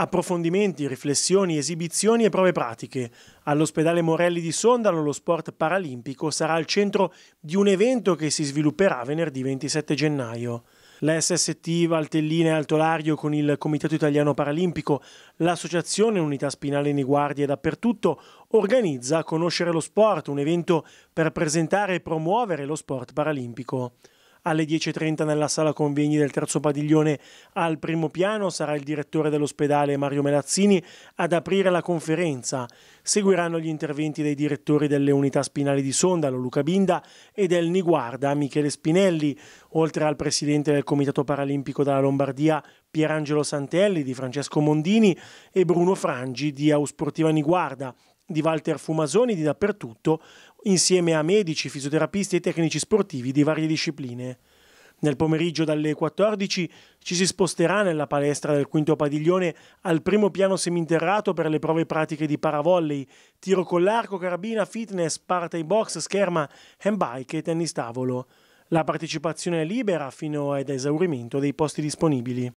Approfondimenti, riflessioni, esibizioni e prove pratiche. All'ospedale Morelli di Sondalo lo sport paralimpico sarà al centro di un evento che si svilupperà venerdì 27 gennaio. La SST Valtellina e Altolario con il Comitato Italiano Paralimpico, l'associazione Unità Spinale nei Guardie dappertutto organizza Conoscere lo Sport, un evento per presentare e promuovere lo sport paralimpico alle 10.30 nella sala convegni del terzo padiglione al primo piano. Sarà il direttore dell'ospedale Mario Melazzini ad aprire la conferenza. Seguiranno gli interventi dei direttori delle unità spinali di Sondalo, Luca Binda, e del Niguarda, Michele Spinelli, oltre al presidente del Comitato Paralimpico della Lombardia, Pierangelo Santelli di Francesco Mondini e Bruno Frangi di Ausportiva Niguarda, di Walter Fumasoni di dappertutto, insieme a medici, fisioterapisti e tecnici sportivi di varie discipline. Nel pomeriggio dalle 14 ci si sposterà nella palestra del quinto padiglione al primo piano seminterrato per le prove pratiche di paravolley, tiro con l'arco, carabina, fitness, party box, scherma, handbike e tennis tavolo. La partecipazione è libera fino ad esaurimento dei posti disponibili.